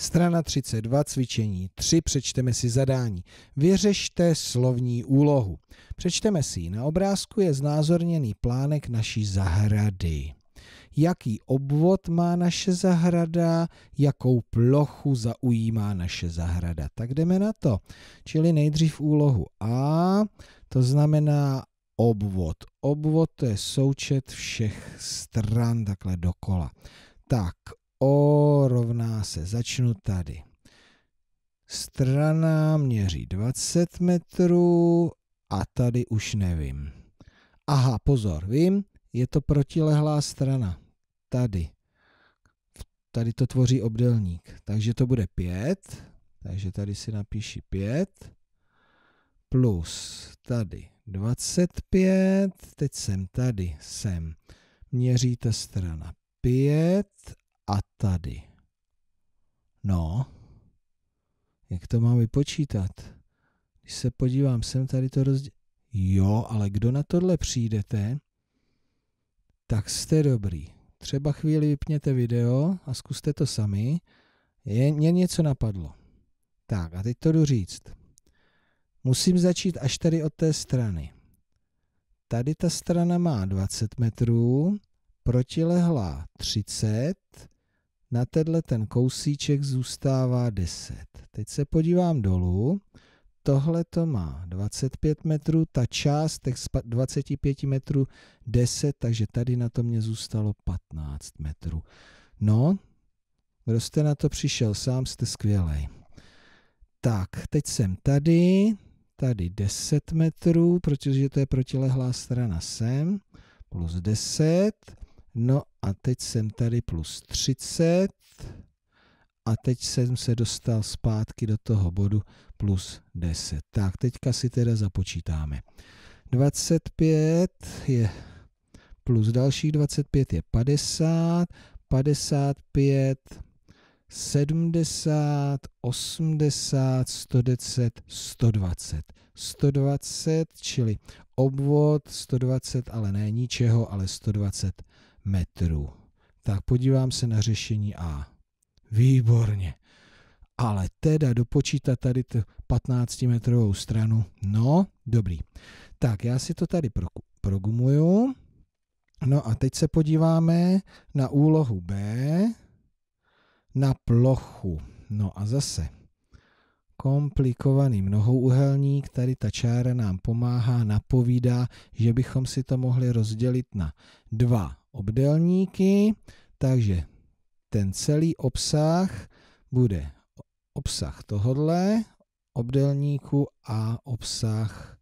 Strana 32, cvičení 3, přečteme si zadání. Vyřešte slovní úlohu. Přečteme si Na obrázku je znázorněný plánek naší zahrady. Jaký obvod má naše zahrada, jakou plochu zaujímá naše zahrada. Tak jdeme na to. Čili nejdřív úlohu A, to znamená obvod. Obvod to je součet všech stran takhle dokola. Tak, O rovná se, začnu tady. Strana měří 20 metrů a tady už nevím. Aha, pozor, vím, je to protilehlá strana. Tady. Tady to tvoří obdelník. Takže to bude 5. Takže tady si napíši 5. Plus tady 25. Teď jsem tady. Jsem. Měří ta strana 5 a tady. No, jak to mám vypočítat? Když se podívám, jsem tady to rozdělil. Jo, ale kdo na tohle přijdete, tak jste dobrý. Třeba chvíli vypněte video a zkuste to sami. Je, mě něco napadlo. Tak a teď to jdu říct. Musím začít až tady od té strany. Tady ta strana má 20 metrů, protilehlá 30 na tenhle ten kousíček zůstává 10. Teď se podívám dolů, tohle to má 25 metrů, ta část těch 25 metrů 10, takže tady na to mě zůstalo 15 metrů. No, kdo jste na to přišel sám, jste skvělý. Tak, teď jsem tady, tady 10 metrů, protože to je protilehlá strana sem, plus 10, No a teď jsem tady plus 30 a teď jsem se dostal zpátky do toho bodu plus 10. Tak, teďka si teda započítáme. 25 je plus dalších 25 je 50, 55, 70, 80, 110, 120. 120, čili obvod 120, ale ne ničeho, ale 120 metrů. Tak podívám se na řešení A. Výborně. Ale teda dopočítat tady tu 15-metrovou stranu. No, dobrý. Tak, já si to tady progumuju. No a teď se podíváme na úlohu B, na plochu. No a zase komplikovaný mnohouhelník, tady ta čára nám pomáhá, napovídá, že bychom si to mohli rozdělit na dva obdélníky, takže ten celý obsah bude obsah tohodle obdélníku a obsah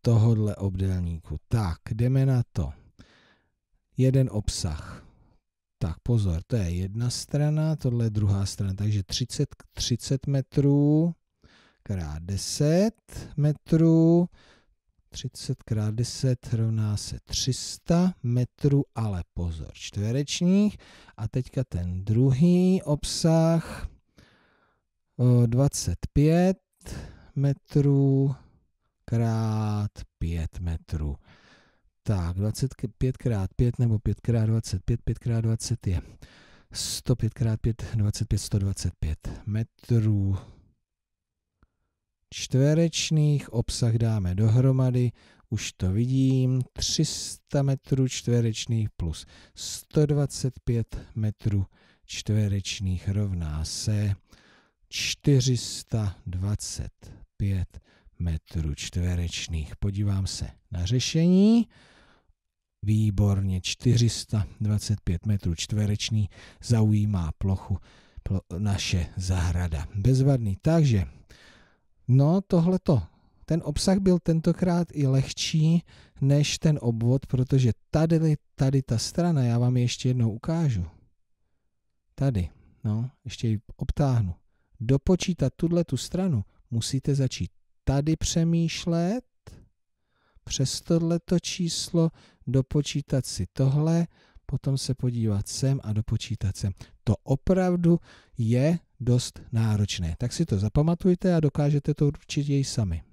tohodle obdélníku. Tak, jdeme na to. Jeden obsah. Tak pozor, to je jedna strana, tohle je druhá strana, takže 30, 30 metrů krát 10 metrů, 30 x 10 rovná se 300 metrů, ale pozor, čtverečních. A teďka ten druhý obsah, 25 metrů krát 5 metrů. Tak, 25 krát 5 nebo 5 krát 25, 5 krát 20 je 105 krát 5, 25, 125 metrů čtverečných, obsah dáme dohromady, už to vidím, 300 metrů čtverečných plus 125 metrů čtverečných rovná se 425 metrů čtverečných. Podívám se na řešení. Výborně, 425 metrů čtvereční zaujímá plochu naše zahrada. Bezvadný. Takže No tohleto. Ten obsah byl tentokrát i lehčí než ten obvod, protože tady, tady ta strana, já vám ji ještě jednou ukážu. Tady, no, ještě ji obtáhnu. Dopočítat tuhle tu stranu musíte začít tady přemýšlet, přes tohleto číslo, dopočítat si tohle, potom se podívat sem a dopočítat sem. To opravdu je dost náročné. Tak si to zapamatujte a dokážete to určitě i sami.